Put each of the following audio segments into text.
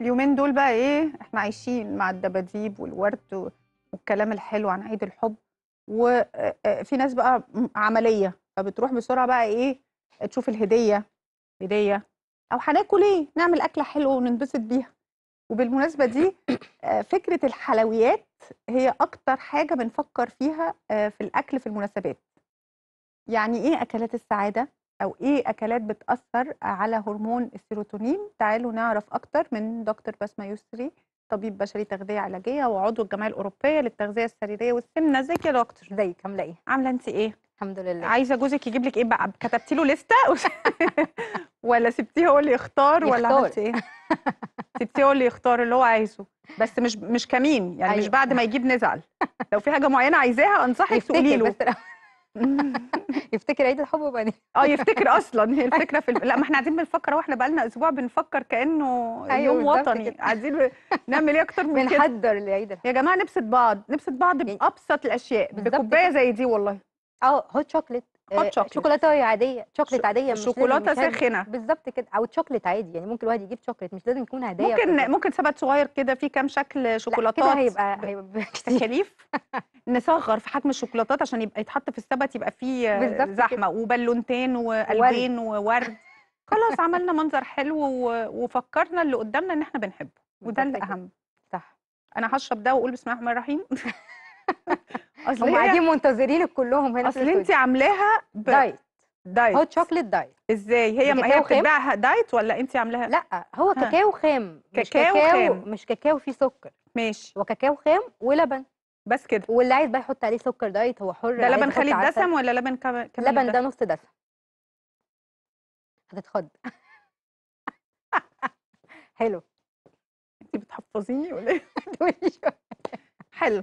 اليومين دول بقى إيه إحنا عايشين مع الدباديب والورد والكلام الحلو عن عيد الحب وفي آه، آه، ناس بقى عملية فبتروح بسرعة بقى إيه تشوف الهدية هدية أو هناكل إيه نعمل أكلة حلوة وننبسط بيها وبالمناسبة دي آه، فكرة الحلويات هي أكتر حاجة بنفكر فيها في الأكل في المناسبات يعني إيه أكلات السعادة؟ او ايه اكلات بتاثر على هرمون السيروتونين تعالوا نعرف اكتر من دكتور بسمه يسري طبيب بشري تغذيه علاجيه وعضو الجمعيه الاوروبيه للتغذيه السريريه والسمنه ازيك يا دكتور ازيك عامله ايه عامله انت ايه الحمد لله عايزه جوزك يجيب لك ايه بقى كتبتي له لسته ولا سبتيه هو اللي يختار ولا عملتي ايه سبتيه هو اللي يختار اللي هو عايزه بس مش مش كمين يعني أيوة. مش بعد ما يجيب نزعل لو في حاجه معينه عايزاها انصحك تقولي له يفتكر عيد الحب وبعدين اه يفتكر اصلا هي أيوة. الفكره في الب... لا ما احنا قاعدين بنفكر واحنا بقى لنا اسبوع بنفكر كانه أيوة يوم وطني قاعدين نعمل ايه اكتر من كده بنحضر لعيد الحب يا جماعه نبسط بعض نبسط بعض يعني بابسط الاشياء بكوبايه زي دي والله اه هوت شوكليت هوت آه، آه، شوكليت شوكولاته عاديه شوكليت عاديه مش شوكولاته ساخنه بالظبط كده او شوكليت عادي يعني ممكن الواحد يجيب شوكليت مش لازم يكون هدايا ممكن وكدا. ممكن سبت صغير كده فيه كام شكل شوكولاتات كده هيبقى هيبقى تكاليف نصغر في حجم الشوكولاتات عشان يبقى يتحط في السبت يبقى فيه زحمه وبالونتين وقلبين وورد خلاص عملنا منظر حلو وفكرنا اللي قدامنا ان احنا بنحبه وده الاهم صح انا هشرب ده واقول بسم الله الرحمن الرحيم اصل هم قاعدين منتظرينك كلهم هنا اصل انت عاملاها ب... دايت دايت هو شوكليت دايت ازاي هي هي بتتباعها دايت ولا انت عاملاها لا هو كاكاو خام مش كاكاو, خام مش كاكاو فيه سكر ماشي هو كاكاو خام ولبن بس كده واللي عايز بقى يحط عليه سكر دايت هو حر ده لبن خليط دسم ولا لبن كمان لبن ده نص دسم هتتخض حلو انت بتحفظيني ولا ايه؟ حلو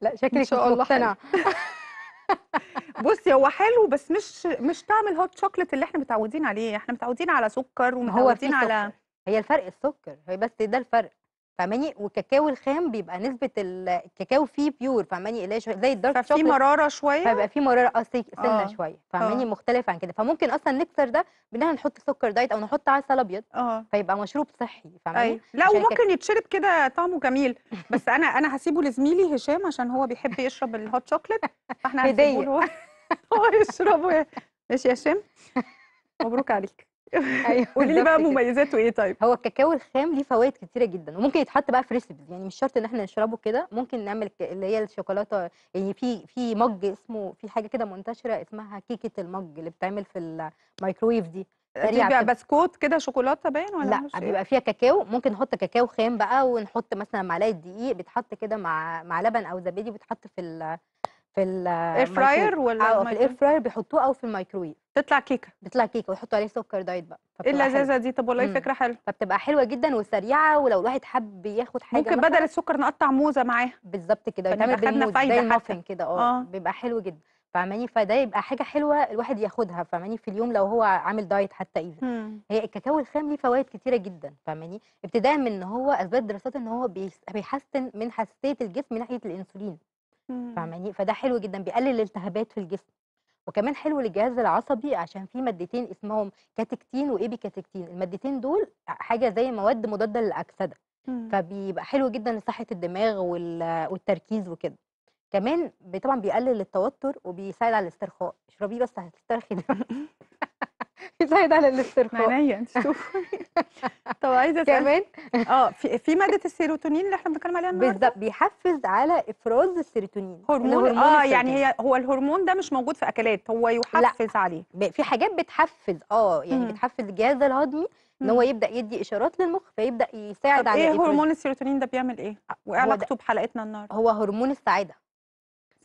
لا شكلك مقتنع بصي هو حلو بس مش مش طعم الهوت شوكليت اللي احنا متعودين عليه احنا متعودين على سكر ومتعودين على هي الفرق السكر هي بس ده الفرق فاهماني والكاكاو الخام بيبقى نسبه الكاكاو فيه بيور فاهماني اللي زي الدارك شوكليت ففي مراره شويه فبيبقى فيه مراره اه سنه آه، شويه آه. فاهماني مختلف عن كده فممكن اصلا نكسر ده بان احنا نحط سكر دايت او نحط عسل ابيض آه. فيبقى مشروب صحي فاهماني أيوة. لا وممكن يتشرب كده طعمه جميل بس انا انا هسيبه لزميلي هشام عشان هو بيحب يشرب الهوت شوكليت فاحنا هنسيبه له هو يشربه ماشي يا هشام مبروك عليك ايوه قولي لي بقى مميزاته ايه طيب هو الكاكاو الخام ليه فوائد كتيره جدا وممكن يتحط بقى في ريسبيز يعني مش شرط ان احنا نشربه كده ممكن نعمل اللي هي الشوكولاته يعني في في مج اسمه في حاجه كده منتشره اسمها كيكه المج اللي بتعمل في الميكرويف دي بتبقى بسكوت كده شوكولاته باين ولا لا إيه؟ بيبقى فيها كاكاو ممكن نحط كاكاو خام بقى ونحط مثلا معلقه دقيق بيتحط كده مع مع لبن او زبادي بيتحط في الـ في الاير فراير ولا آه، في الاير فراير بيحطوه او في الميكرويف بتطلع كيكه بتطلع كيكه ويحطوا عليه سكر دايت بقى ايه اللذاذه دي طب والله فكره حلوه فبتبقى حلوه جدا وسريعه ولو الواحد حب ياخد حاجه ممكن بدل السكر نقطع موزه معاها بالظبط كده يتعمل بالموز زي المافن كده آه. اه بيبقى حلو جدا فاهماني فده يبقى حاجه حلوه الواحد ياخدها فاهماني في اليوم لو هو عامل دايت حتى ايزي هي الكاكاو الخام ليه فوائد كتيره جدا فاهماني ابتداء من ان هو اثبت دراسات ان هو بيحسن من حساسيه الجسم ناحيه الانسولين فاهماني فده حلو جدا بيقلل الالتهابات في الجسم وكمان حلو للجهاز العصبي عشان في مادتين اسمهم كاتكتين وإيبي كاتكتين المادتين دول حاجة زي مواد مضادة للأكسدة فبيبقى حلو جدا لصحة الدماغ والتركيز وكده كمان طبعا بيقلل التوتر وبيساعد على الاسترخاء اشربيه بس هتسترخي زايد على الاسترخاء عينيا انت شوفي طب عايزه اسال كمان اه في في ماده السيروتونين اللي احنا بنتكلم عليها النهارده بالظبط بيحفز على افراز السيروتونين هرمون اه يعني هي هو الهرمون ده مش موجود في اكلات هو يحفز لا. عليه في حاجات بتحفز اه يعني مم. بتحفز الجهاز الهضمي ان هو يبدا يدي اشارات للمخ فيبدا يساعد طب على ايه هرمون السيروتونين ده بيعمل ايه وايه علاقته بحلقتنا النهارده هو هرمون السعاده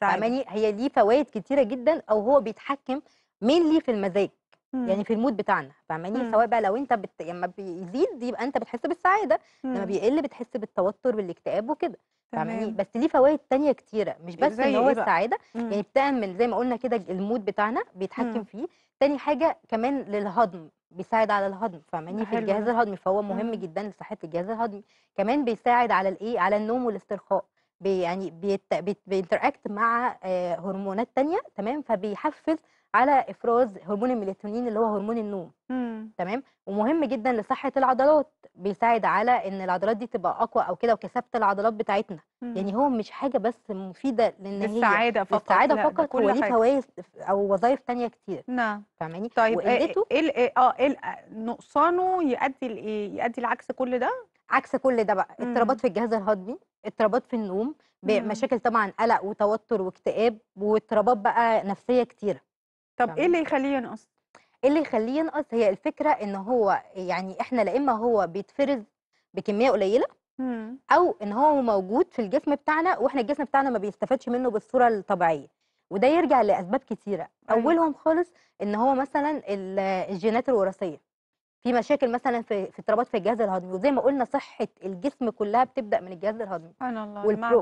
فاهماني هي ليه فوائد كتيره جدا او هو بيتحكم مين ليه في المزاج مم. يعني امم. في المود بتاعنا فاهماني امم. سواء بقى لو انت بت... لما بيزيد يبقى انت بتحس بالسعاده مم. لما امم. بيقل بتحس بالتوتر بالاكتئاب وكده فاهماني بس ليه فوائد تانية كتيره مش بس ان إيه هو إيه السعاده مم. يعني بتعمل زي ما قلنا كده المود بتاعنا بيتحكم مم. فيه تاني حاجه كمان للهضم بيساعد على الهضم فاهماني في الجهاز الهضمي فهو مهم مم. جدا لصحه الجهاز الهضمي كمان بيساعد على الايه على النوم والاسترخاء بي يعني بيت... بيت... بينتراكت مع آه، هرمونات تانية تمام فبيحفز على افراز هرمون الميلاتونين اللي هو هرمون النوم مم. تمام ومهم جدا لصحه العضلات بيساعد على ان العضلات دي تبقى اقوى او كده وكثافه العضلات بتاعتنا مم. يعني هو مش حاجه بس مفيده لان هي للسعاده فقط للسعاده فقط وليه فوائد او وظائف ثانيه كتير نعم فاهماني طيب ايه, إيه, إيه، اه ايه نقصانه يؤدي لايه يؤدي لعكس كل ده عكس كل ده بقى اضطرابات في الجهاز الهضمي اضطرابات في النوم بمشاكل طبعا قلق وتوتر واكتئاب واضطرابات بقى نفسيه كتيره طب ايه اللي يخليه ينقص؟ ايه اللي يخليه ينقص هي الفكره ان هو يعني احنا لا اما هو بيتفرز بكميه قليله إمم. او ان هو موجود في الجسم بتاعنا واحنا الجسم بتاعنا ما بيستفادش منه بالصوره الطبيعيه وده يرجع لاسباب كتيره أيوه. اولهم خالص ان هو مثلا الجينات الوراثيه في مشاكل مثلا في في اضطرابات في الجهاز الهضمي وزي ما قلنا صحه الجسم كلها بتبدا من الجهاز الهضمي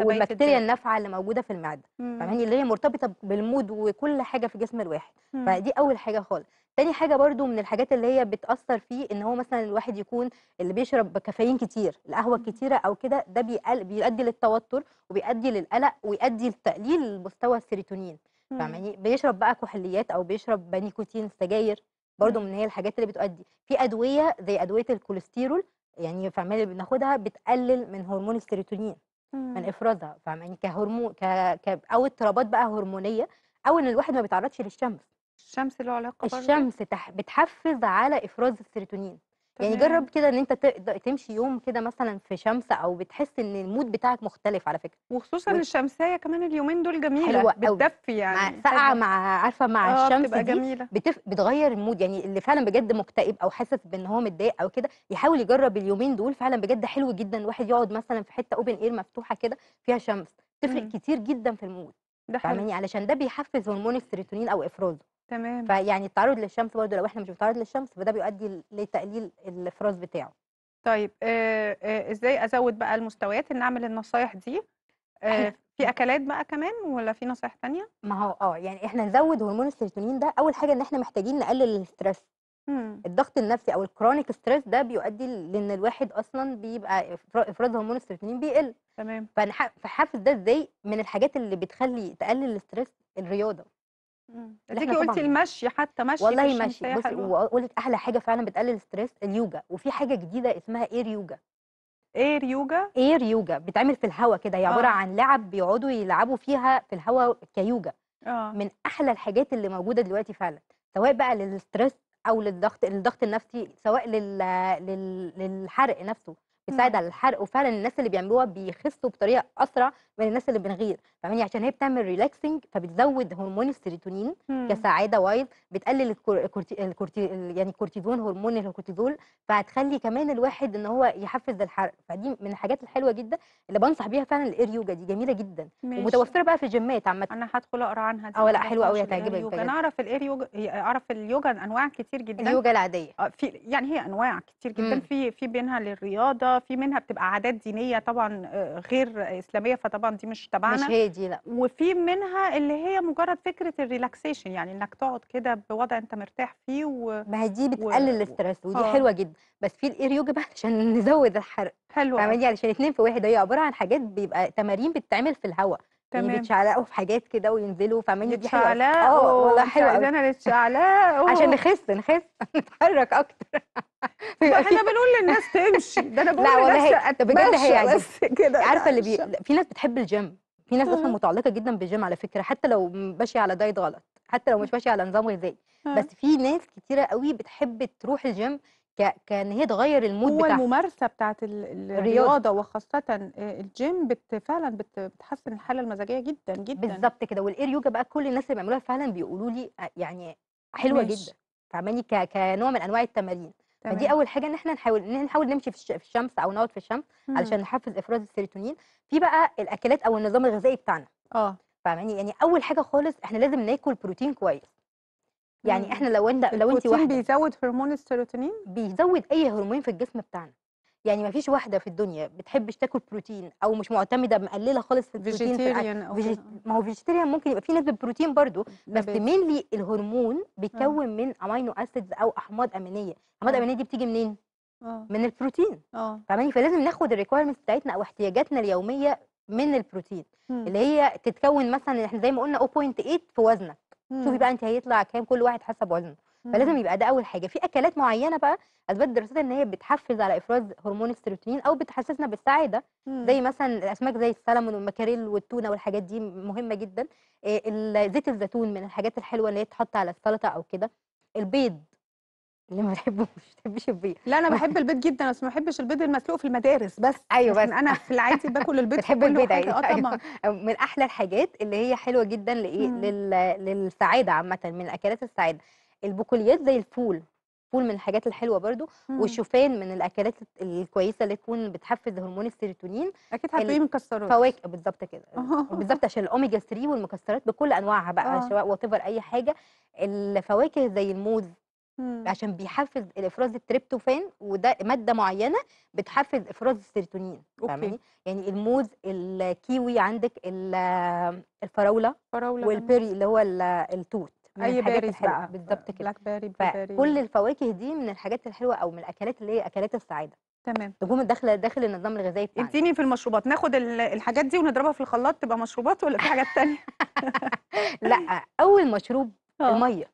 والبكتيريا النافعه اللي موجوده في المعده فاهماني اللي هي مرتبطه بالمود وكل حاجه في جسم الواحد مم. فدي اول حاجه خالص تاني حاجه برضو من الحاجات اللي هي بتاثر فيه ان هو مثلا الواحد يكون اللي بيشرب كافيين كتير القهوه الكتيره او كده ده بيؤدي للتوتر وبيؤدي للقلق ويؤدي لتقليل مستوى السيروتونين فاهماني بيشرب بقى كحوليات او بيشرب نيكوتين سجاير برضو من هي الحاجات اللي بتؤدي في ادويه زي ادويه الكوليسترول يعني فعمال اللي بناخدها بتقلل من هرمون السيروتونين من افرازها فاهماني كهرمون ك... ك... او اضطرابات بقى هرمونيه او ان الواحد ما بيتعرضش للشمس الشمس له علاقه الشمس تح... بتحفز على افراز السيروتونين يعني جرب كده ان انت تمشي يوم كده مثلا في شمس او بتحس ان المود بتاعك مختلف على فكره وخصوصا و... الشمسيه كمان اليومين دول جميله حلوة بتدفي يعني مع ساقعه مع عارفه مع آه، الشمس بتبقى دي جميلة. بتف... بتغير المود يعني اللي فعلا بجد مكتئب او حاسس بان هو متضايق او كده يحاول يجرب اليومين دول فعلا بجد حلو جدا الواحد يقعد مثلا في حته اوبن اير مفتوحه كده فيها شمس تفرق مم. كتير جدا في المود ده حلو علشان ده بيحفز هرمون السيروتونين او افرازه تمام فيعني التعرض للشمس برضه لو احنا مش بنتعرض للشمس فده بيؤدي لتقليل الافراز بتاعه طيب آه آه ازاي ازود بقى المستويات ان اعمل النصايح دي آه في اكلات بقى كمان ولا في نصايح تانية ما هو اه يعني احنا نزود هرمون السيروتونين ده اول حاجه ان احنا محتاجين نقلل الستريس إمم. الضغط النفسي او الكرونيك ستريس ده بيؤدي لان الواحد اصلا بيبقى افراز هرمون السيروتونين بيقل تمام فحافز ده ازاي من الحاجات اللي بتخلي تقلل الستريس الرياضه يعني انتي قلتي المشي حتى مشي والله مشي وقلت احلى حاجه فعلا بتقلل الستريس اليوجا وفي حاجه جديده اسمها اير يوجا اير يوجا اير يوجا بتعمل في الهواء كده هي عباره آه. عن لعب بيقعدوا يلعبوا فيها في الهواء كيوجا آه. من احلى الحاجات اللي موجوده دلوقتي فعلا سواء بقى للستريس او للضغط الضغط النفسي سواء لل... لل... للحرق نفسه بتساعد على الحرق وفعلا الناس اللي بيعملوها بيخسوا بطريقه اسرع من الناس اللي بنغير فاهماني عشان هي بتعمل ريلاكسنج فبتزود هرمون السيروتونين كسعاده وايد بتقلل الكورتي... يعني الكورتيزون هرمون الكورتيزول فهتخلي كمان الواحد ان هو يحفز الحرق فدي من الحاجات الحلوه جدا اللي بنصح بيها فعلا الاير يوجا دي جميله جدا ماشي. ومتوفره بقى في الجيمات عامه انا هدخل اقرا عنها دي اه لا حلوه قوي هتعجبك انا اعرف الاير يوجا اعرف اليوجا انواع كتير جدا اليوجا العاديه آه، في يعني هي انواع كتير جدا مم. في في بينها للرياضه في منها بتبقى عادات دينيه طبعا آه، غير اسلاميه فطبعا دي مش تبعنا مش هي دي لا وفي منها اللي هي مجرد فكره الريلاكسيشن يعني انك تقعد كده بوضع انت مرتاح فيه و... ما هي دي بتقلل الاسترس ودي آه. حلوه جدا بس في يوجا بقى عشان نزود الحرق حلوه فاهماني علشان يعني اثنين في واحد هي عباره عن حاجات بيبقى تمارين بتتعمل في الهواء تمام بيتشعلقوا في حاجات كده وينزلوا فاهمين دي حلوه اه والله حلوه قوي انا عشان نخس نخس نتحرك اكتر احنا بنقول للناس تمشي ده انا بقول لا والله بجد هي بس كده عارفه اللي بي... في ناس بتحب الجيم في ناس اصلا متعلقه جدا بالجيم على فكره حتى لو ماشيه على دايت غلط حتى لو مش ماشيه على نظام غذائي بس في ناس كتيره قوي بتحب تروح الجيم كان هي تغير المود هو بتاعها الممارسه بتاعت الرياضه وخاصه آه، الجيم بت فعلا بت بتحسن الحاله المزاجيه جدا جدا بالظبط كده والاير يوجا بقى كل الناس اللي بيعملوها فعلا بيقولوا لي آه، يعني حلوه ماشي. جدا فاهماني كنوع من انواع التمارين تمام. فدي اول حاجه ان احنا نحاول ان نحاول نمشي في الشمس او نقعد في الشمس مم. علشان نحفز افراز السيروتونين في بقى الاكلات او النظام الغذائي بتاعنا اه فاهماني يعني اول حاجه خالص احنا لازم ناكل بروتين كويس يعني احنا لو انت لو انت واحده بيزود هرمون السيروتونين بيزود اي هرمون في الجسم بتاعنا يعني ما فيش واحده في الدنيا بتحبش تاكل بروتين او مش معتمده مقلله خالص في البروتين فيجيتيريان ما هو فيجيتيريان ممكن يبقى في نسبه بروتين برضو بس مينلي الهرمون آه. بيتكون آه. من امينو اسيدز او احماض امينيه احماض آه. امينيه دي بتيجي منين آه. من البروتين اه فاهماني فلازم ناخد الريكويرمنت بتاعتنا او احتياجاتنا اليوميه من البروتين م. اللي هي تتكون مثلا احنا زي ما قلنا 0.8 في وزنك شوفي بقى انت هيطلع كام كل واحد حسب وزنه فلازم يبقى ده اول حاجه في اكلات معينه بقى اثبت دراسات ان هي بتحفز على افراز هرمون السيروتونين او بتحسسنا بالسعاده زي مثلا الاسماك زي السلمون والمكاريل والتونه والحاجات دي مهمه جدا آه، زيت الزيتون من الحاجات الحلوه اللي هي تتحط على السلطه او كده البيض اللي ما بحبوش تحبيش البيض لا انا بحب البيض جدا بس ما بحبش البيض المسلوق في المدارس بس ايوه بس انا في العادي باكل البيض بتحب البيض آه، أيوة. أيوة. من احلى الحاجات اللي هي حلوه جدا لايه لل... للسعاده عامه من الاكلات السعاده البقوليات زي الفول فول من الحاجات الحلوه برضو والشوفان من الاكلات الكويسه اللي تكون بتحفز هرمون السيروتونين اكيد هتلاقيه مكسرات فواكه بالظبط كده بالظبط عشان الاوميجا 3 والمكسرات بكل انواعها بقى آه. سواء وات اي حاجه الفواكه زي الموز مم. عشان بيحفز الافراز التريبتوفان وده ماده معينه بتحفز افراز السيروتونين فاهماني يعني الموز الكيوي عندك الفراوله فراوله والبيري اللي هو التوت من اي بارز بقى بالظبط كده كل الفواكه دي من الحاجات الحلوه او من الاكلات اللي هي اكلات السعاده تمام تقوم داخله داخل النظام الغذائي بتاعك اديني في المشروبات ناخد الحاجات دي ونضربها في الخلاط تبقى مشروبات ولا في حاجات ثانيه لا اول مشروب آه. الميه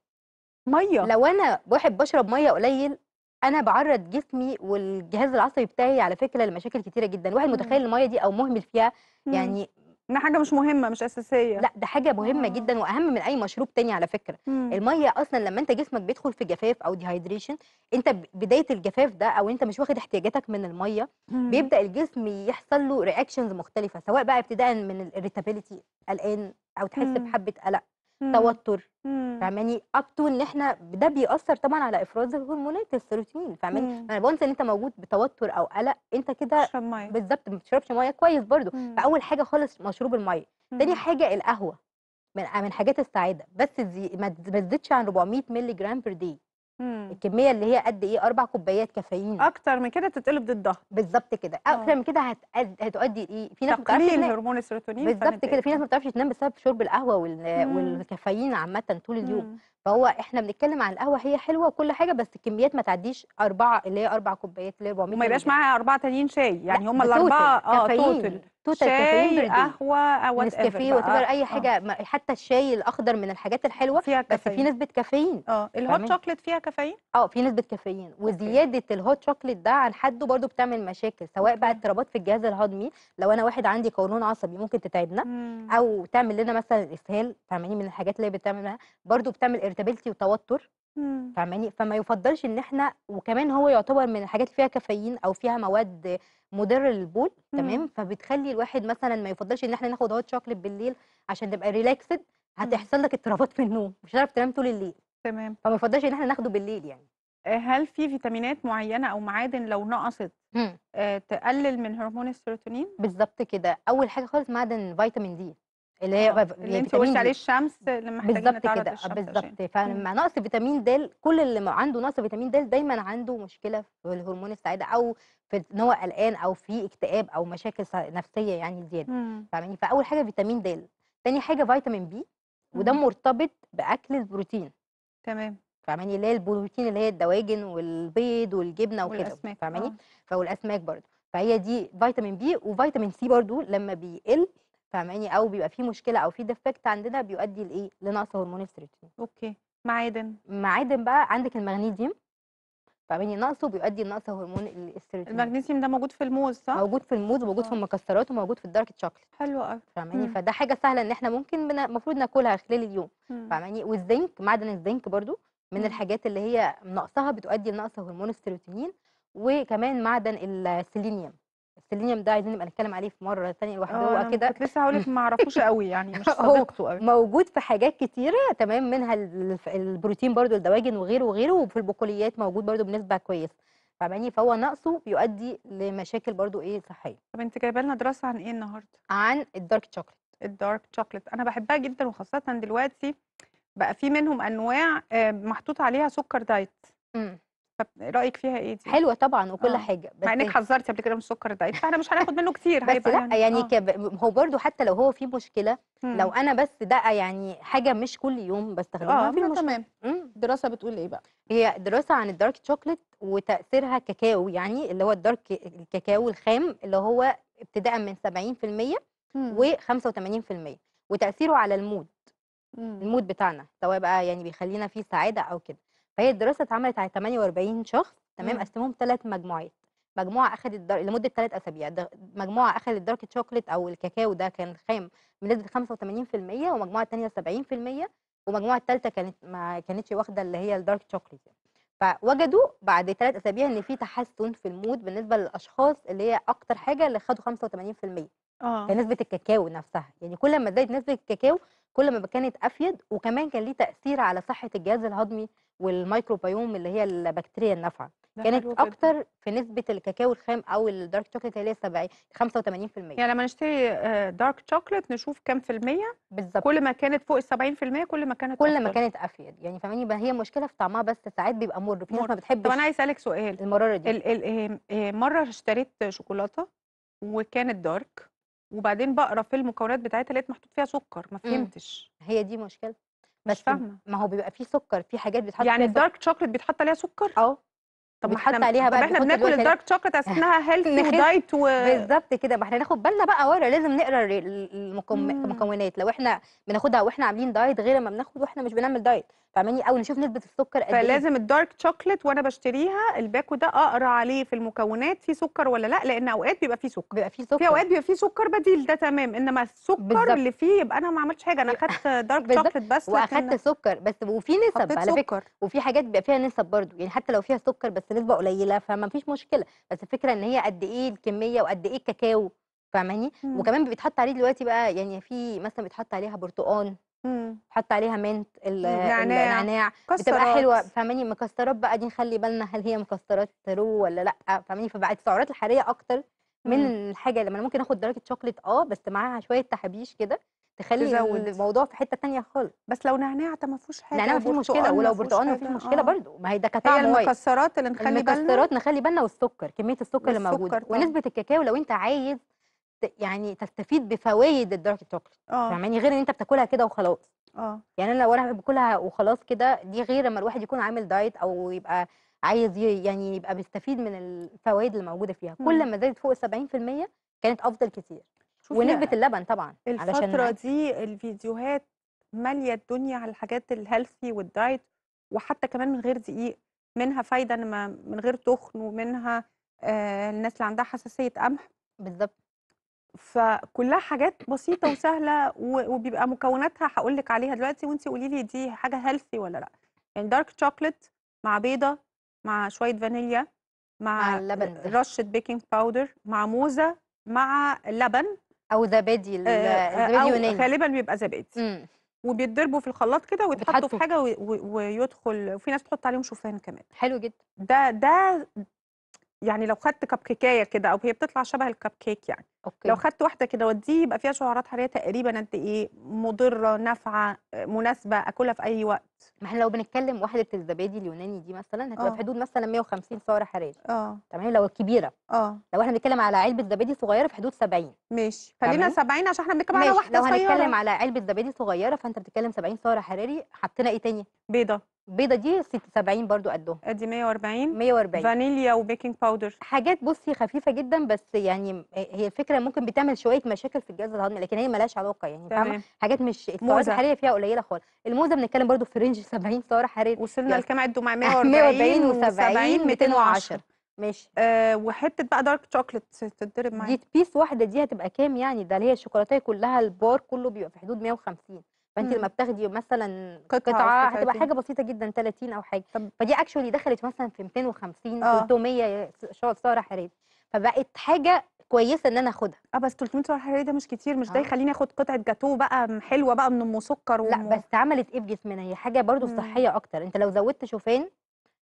ميه لو انا واحد بشرب ميه قليل انا بعرض جسمي والجهاز العصبي بتاعي على فكره لمشاكل كتيره جدا واحد متخيل الميه دي او مهمل فيها يعني ده حاجه مش مهمه مش اساسيه لا ده حاجه مهمه مم. جدا آه. واهم من اي مشروب تاني على فكره مم. الميه اصلا لما انت جسمك بيدخل في جفاف او ديهايدريشن انت بدايه الجفاف ده او انت مش واخد احتياجاتك من الميه مم. بيبدا الجسم يحصل له رياكشنز مختلفه سواء بقى ابتداء من الريتابيليتي قلقان او تحس بحبه قلق توتر فاهماني اب تو ان احنا ده بيأثر طبعا على افراز الهرمونات السيروتونين فاهماني انا بقول ان انت موجود بتوتر او قلق انت كده بالظبط ما بتشربش ميه كويس برضو مم. فاول حاجه خالص مشروب الميه تاني حاجه القهوه من من حاجات السعاده بس ما تزيدش عن 400 مللي جرام بير دي مم. الكميه اللي هي قد ايه اربع كوبايات كافيين اكتر من كده تتقلب ضدها بالظبط كده آه. اكتر من كده هتؤدي ايه في ناس تقليل هرمون السيروتونين بالظبط كده في ناس ما بتعرفش تنام بسبب شرب القهوه وال... والكافيين عامه طول اليوم مم. فهو احنا بنتكلم عن القهوه هي حلوه وكل حاجه بس الكميات ما تعديش اربعه اللي هي اربع كوبايات اللي هي 400 وما يبقاش معاها اربعه تانيين شاي يعني هم الاربعه اه كافيين توتال كافيين قهوه او آه، نسكافيه وتبقى اي آه. حاجه آه. حتى الشاي الاخضر من الحاجات الحلوه فيها كافيين. بس في نسبه كافيين اه الهوت شوكليت فيها كافيين اه في نسبه كافيين وزياده الهوت شوكليت ده عن حده برده بتعمل مشاكل سواء بقى اضطرابات في الجهاز الهضمي لو انا واحد عندي قولون عصبي ممكن تتعبنا مم. او تعمل لنا مثلا اسهال فاهماني من الحاجات اللي بتعملها برده بتعمل اريتابيلتي وتوتر امم. فاهماني فما يفضلش ان احنا وكمان هو يعتبر من الحاجات اللي فيها كافيين او فيها مواد مضره للبول تمام امم. فبتخلي الواحد مثلا ما يفضلش ان احنا ناخد هوت شوكليت بالليل عشان نبقى ريلاكسد امم. هتحصل لك اضطرابات في النوم مش هتعرف تنام طول الليل تمام فما يفضلش ان احنا ناخده بالليل يعني آه، هل في فيتامينات معينه او معادن لو نقصت آه، تقلل من هرمون السيروتونين بالظبط كده اول حاجه خالص معدن فيتامين دي اللي هي آه، اللي انت قلت عليه الشمس اللي محتاجين بالظبط كده آه، بالظبط فلما نقص فيتامين د كل اللي عنده نقص فيتامين د دايما عنده مشكله في الهرمون السعاده او في ان هو قلقان او في اكتئاب او مشاكل نفسيه يعني زياده فاهماني فاول حاجه فيتامين د تاني حاجه فيتامين بي وده مرتبط باكل البروتين تمام فاهماني اللي هي البروتين اللي هي الدواجن والبيض والجبنه وكده فاهماني آه. فالاسماك برضه فهي دي فيتامين بي وفيتامين سي برضه لما بيقل فاهماني او بيبقى في مشكله او في ديفكت عندنا بيؤدي لايه لنقص هرمون السيروتونين اوكي معادن معادن بقى عندك المغنيسيوم فاهماني نقصه بيؤدي لنقص هرمون السيروتونين المغنيسيوم ده موجود في الموز صح موجود في الموز وموجود في آه. المكسرات وموجود في الدارك شوكليت حلو قوي فاهماني فده حاجه سهله ان احنا ممكن المفروض ناكلها خلال اليوم فاهماني والزنك معدن الزنك برده من مم. الحاجات اللي هي نقصها بتؤدي لنقص هرمون السيروتونين وكمان معدن السيلينيوم السيلينيوم ده عايزين نبقى نتكلم عليه في مره ثانيه لوحده هو كده آه، كنت لسه هقول لك ما اعرفوش قوي يعني مش صدقته قوي موجود في حاجات كتيره تمام منها البروتين برضو الدواجن وغيره وغيره وفي البقوليات موجود برضو بنسبه كويسه فاهماني فهو نقصه بيؤدي لمشاكل برضو ايه صحيه طب انت جايبه لنا دراسه عن ايه النهارده عن الدارك شوكليت الدارك شوكليت انا بحبها جدا وخاصه دلوقتي بقى في منهم انواع آه، محطوط عليها سكر دايت امم طب رايك فيها ايه دي؟ حلوه طبعا وكل آه. حاجه بس مع انك حذرتي قبل كده من السكر ده فاحنا مش هناخد منه كتير بس لا يعني, يعني آه. كب... هو برده حتى لو هو في مشكله مم. لو انا بس ده يعني حاجه مش كل يوم بستخدمها آه. في مشكله تمام الدراسه بتقول ايه بقى؟ هي دراسه عن الدارك شوكليت وتاثيرها كاكاو يعني اللي هو الدارك الكاكاو الخام اللي هو ابتداء من 70% و85% وتاثيره على المود مم. المود بتاعنا سواء بقى يعني بيخلينا فيه سعاده او كده فهي الدراسه اتعملت على 48 شخص تمام قسمهم ثلاث مجموعات مجموعه اخذت الدر... لمده ثلاث اسابيع مجموعه اخذت دارك شوكليت او الكاكاو ده كان خام بنسبه 85% ومجموعه ثانيه 70% ومجموعه ثالثه كانت ما كانتش واخده اللي هي الدارك شوكليت يعني. فوجدوا بعد ثلاث اسابيع ان في تحسن في المود بالنسبه للاشخاص اللي هي اكتر حاجه اللي خدوا 85% اه نسبه الكاكاو نفسها يعني كل ما زادت نسبه الكاكاو كل ما كانت افيد وكمان كان ليه تاثير على صحه الجهاز الهضمي والميكروبيوم اللي هي البكتيريا النافعه كانت اكتر في نسبه الكاكاو الخام او الدارك شوكليت اللي هي 70 85% يعني لما نشتري دارك آه، شوكليت نشوف كام في الميه بالظبط كل ما كانت فوق ال 70% كل ما كانت كل أفضل. ما كانت افيد يعني فاهماني هي مشكله في طعمها بس ساعات بيبقى مر في ناس ما بتحبش طب انا عايز اسالك سؤال المراره دي ال ال آه، آه، مره اشتريت شوكولاته وكانت دارك وبعدين بقرا في المكونات بتاعتها لقيت محطوط فيها سكر ما امم. فهمتش هي دي مشكله مش فاهمه ما هو بيبقى فيه سكر في حاجات بيتحط يعني الدارك شوكليت بيتحط عليها سكر اه طب ما حتى عليها بقى احنا بناكل الدارك شوكليت اسمها هيلثي ودايت و بالظبط كده ما احنا ناخد بالنا بقى ورا آه، لازم نقرا المكونات لو احنا بناخدها واحنا عاملين دايت غير ما بناخد واحنا مش بنعمل دايت فاهماني او نشوف نسبه السكر قد ايه فلازم الدارك شوكلت وانا بشتريها الباكو ده اقرا عليه في المكونات في سكر ولا لا لان اوقات بيبقى فيه سكر بيبقى فيه سكر في اوقات بيبقى فيه سكر بديل ده تمام انما السكر بالزبط. اللي فيه يبقى انا ما عملتش حاجه انا اخدت دارك شوكلت بس واخدت سكر بس وفي نسب على فكره وفي حاجات بيبقى فيها نسب برضو يعني حتى لو فيها سكر بس بس نسبه قليله فما فيش مشكله بس الفكره ان هي قد ايه الكميه وقد ايه الكاكاو فاهماني إمم. وكمان بيتحط عليه دلوقتي بقى يعني في مثلا بيتحط عليها برتقان إمم. حط عليها منت إمم، النعناع بتبقى حلوه فاهماني مكسرات بقى دي نخلي بالنا هل هي مكسرات رو ولا لا فاهماني فبقت السعرات الحراريه اكتر من الحاجه لما ممكن اخد درجه شوكليت اه بس معاها شويه تحابيش كده تخلي تزود. الموضوع في حته تانية خالص بس لو نعناع ده ما فيهوش حاجه نعناع ما فيهوش مشكله ولو برتقال ما مشكله آه. برضو ما هي ده كطعم هي المكسرات اللي نخلي بالنا المكسرات نخلي بالنا والسكر كميه السكر اللي موجوده ونسبه الكاكاو لو انت عايز يعني تستفيد بفوائد الدارك اه فاهماني غير ان انت بتاكلها كده وخلاص اه يعني انا لو انا باكلها وخلاص كده دي غير لما الواحد يكون عامل دايت او يبقى عايز يعني يبقى بيستفيد من الفوائد اللي موجوده فيها م. كل ما زادت فوق ال 70% كانت افضل كتير ونسبه اللبن طبعا الفتره دي الفيديوهات ماليه الدنيا على الحاجات الهيلثي والدايت وحتى كمان من غير دقيق منها فايده ما من غير تخن ومنها آه الناس اللي عندها حساسيه قمح بالظبط فكلها حاجات بسيطه وسهله وبيبقى مكوناتها هقول لك عليها دلوقتي وانت قولي لي دي حاجه هيلثي ولا لا يعني دارك شوكليت مع بيضه مع شويه فانيليا مع, مع اللبن ده. رشه بيكنج باودر مع موزه مع لبن او زبادي آه، آه، الزبادي اليوناني غالبا بيبقى زبادي وبيتضربوا في الخلاط كده ويتحطوا في حاجه ويدخل وفي ناس تحط عليهم شوفان كمان حلو جدا ده ده يعني لو خدت كب كيكايه كده او هي بتطلع شبه الكب كيك يعني أوكي. لو خدت واحده كده وديه يبقى فيها سعرات حراريه تقريبا قد ايه مضره نافعه آه، مناسبه اكلها في اي وقت ما احنا لو بنتكلم واحده الزبادي اليوناني دي مثلا هتبقى آه. في حدود مثلا 150 سعر حراري اه تمام لو الكبيره اه لو احنا بنتكلم على علبه زبادي صغيره في حدود 70 ماشي خلينا 70 عشان احنا بنتكلم على واحده صغيره لو هنتكلم على علبه زبادي صغيره فانت بتتكلم 70 سعر حراري حطينا ايه تاني بيضه البيضه دي 70 برضو قدهم ادي 140 140 فانيليا وبيكنج باودر حاجات بصي خفيفه جدا بس يعني هي الفكره ممكن بتعمل شويه مشاكل في الجهاز الهضمي لكن هي مالهاش علاقه يعني فاهمه حاجات مش السعرات الحراريه فيها قليله خالص الموزه بنتكلم برضو في رينج 70 سعر حراري وصلنا يعني لكام عدوا مع 140 و70 210 ماشي آه وحته بقى دارك شوكليت تتضرب معايا دي بيس واحده دي هتبقى كام يعني ده اللي هي الشوكولاته كلها البار كله بيبقى في حدود 150 فانت لما بتاخدي مثلا قطعه, قطعة هتبقى حاجه بسيطه جدا 30 او حاجه طب. فدي اكشولي دخلت مثلا في 250 300 سعر حراري فبقت حاجه كويسه ان انا اخدها اه بس 300 سعر حراري ده مش كتير مش آه. ده يخليني اخد قطعه جاتوه بقى حلوه بقى من ام سكر وم... لا بس عملت ايه في جسمنا هي حاجه برده امم. صحيه اكتر انت لو زودت شوفان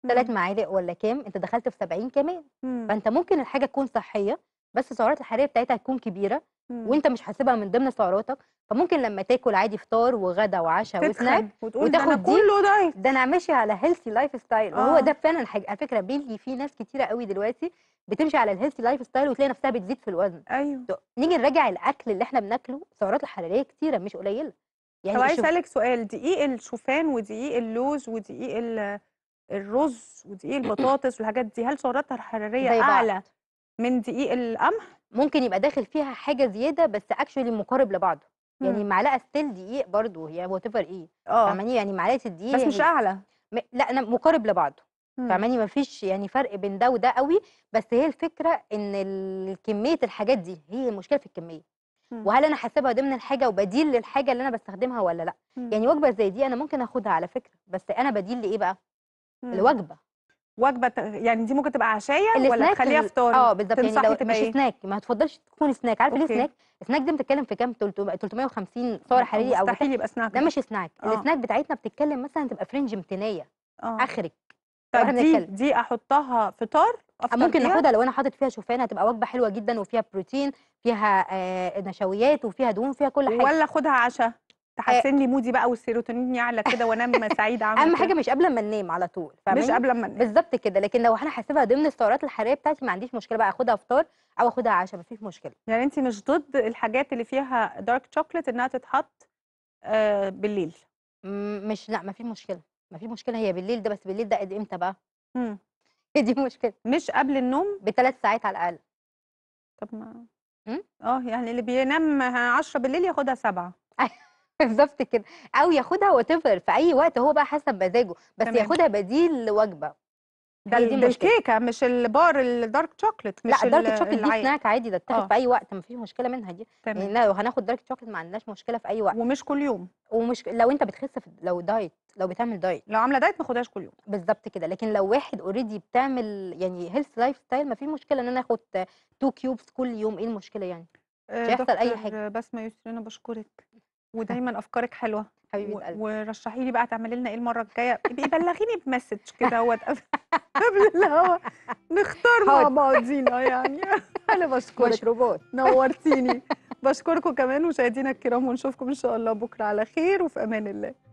ثلاث امم. معالق ولا كام انت دخلت في 70 كمان مم. فانت ممكن الحاجه تكون صحيه بس السعرات الحراريه بتاعتها تكون كبيره مم. وانت مش حاسبها من ضمن سعراتك فممكن لما تاكل عادي فطار وغدا وعشاء وسناك وتاخد ده كله دايت ده انا ماشي على هيلثي لايف ستايل آه. وهو ده فعلا الحاجه على فكره بيجي في ناس كتيره قوي دلوقتي بتمشي على الهيلثي لايف ستايل وتلاقي نفسها بتزيد في الوزن ايوه نيجي نراجع الاكل اللي احنا بناكله السعرات الحراريه كتيره مش قليله يعني طب عايز اسالك سؤال دقيق الشوفان ودقيق اللوز ودقيق الرز ودقيق البطاطس والحاجات دي هل سعراتها الحراريه اعلى من دقيق القمح ممكن يبقى داخل فيها حاجه زياده بس اكشولي مقارب لبعضه يعني معلقه ستيل دقيق برضه هي وات ايفر ايه اه يعني معلقه الدقيق بس يعني مش اعلى لا انا مقارب لبعضه فاهماني؟ ما فيش يعني فرق بين ده وده قوي بس هي الفكرة إن كمية الحاجات دي، هي المشكلة في الكمية، وهل أنا حاسبها ضمن الحاجة وبديل للحاجة اللي أنا بستخدمها ولا لأ؟ يعني وجبة زي دي أنا ممكن آخدها على فكرة، بس أنا بديل لإيه بقى؟ الوجبه لوجبة. وجبة يعني دي ممكن تبقى عشاية ولا تخلّيها فطار؟ آه بالظبط يعني لو مش سناك، إيه؟ ما تفضّلش تكون سناك، عارفة ليه سناك؟ السناك دي بتتكلم في كام، 350 سعر آه، حراري أو مستحيل يبقى سناك ده مش سناك، آه. السناك بتاعتنا بتتكلم مثلًا تبقى فرنج متنيه آه. آخرِك. طب دي دي احطها فطار ممكن ناخدها لو انا حاطط فيها شوفان هتبقى وجبه حلوه جدا وفيها بروتين فيها آه نشويات وفيها دهون فيها كل حاجه ولا خدها عشاء تحسن لي آه. مودي بقى والسيروتونين يعلى كده وانام سعيده عامه اهم حاجه مش قبل ما ننام على طول مش قبل ما ننام بالظبط كده لكن لو انا حاسبها ضمن السعرات الحراريه بتاعتي ما عنديش مشكله بقى اخدها فطار او اخدها عشاء ما فيش مشكله يعني انت مش ضد الحاجات اللي فيها دارك شوكليت انها تتحط آه بالليل مش لا ما فيش مشكله ما في مشكله هي بالليل ده بس بالليل ده قد امتى بقى امم هي دي مشكله مش قبل النوم بثلاث ساعات على الاقل طب ما امم؟ اه يعني اللي بينام 10 بالليل ياخدها 7 أيوه بالظبط كده او ياخدها وتفر في اي وقت هو بقى حسب مزاجه بس تمام. ياخدها بديل لوجبه ده الكيكه مش البار الدارك شوكليت مش لا الدارك شوكليت دي سناك عادي ده آه. في اي وقت ما فيش مشكله منها دي تمام يعني لو هناخد دارك شوكليت ما عندناش مشكله في اي وقت ومش كل يوم ومش لو انت بتخس في لو دايت لو بتعمل دايت لو عامله دايت ما خدهاش كل يوم بالظبط كده لكن لو واحد اوريدي بتعمل يعني هيلث لايف ستايل ما في مشكله ان انا اخد 2 كيوبس كل يوم ايه المشكله يعني مش آه، هيحصل اي حاجه بسمه انا بشكرك ودايما افكارك حلوه حبيبي القلب ورشحي لي بقى تعملي لنا ايه المره الجايه ابقي بلغيني بمسج كده اهوت قبل الهوا نختار مع بعضينا يعني انا بشكرك مشروبات نورتيني بشكركم كمان مشاهدينا الكرام ونشوفكم ان شاء الله بكره على خير وفي امان الله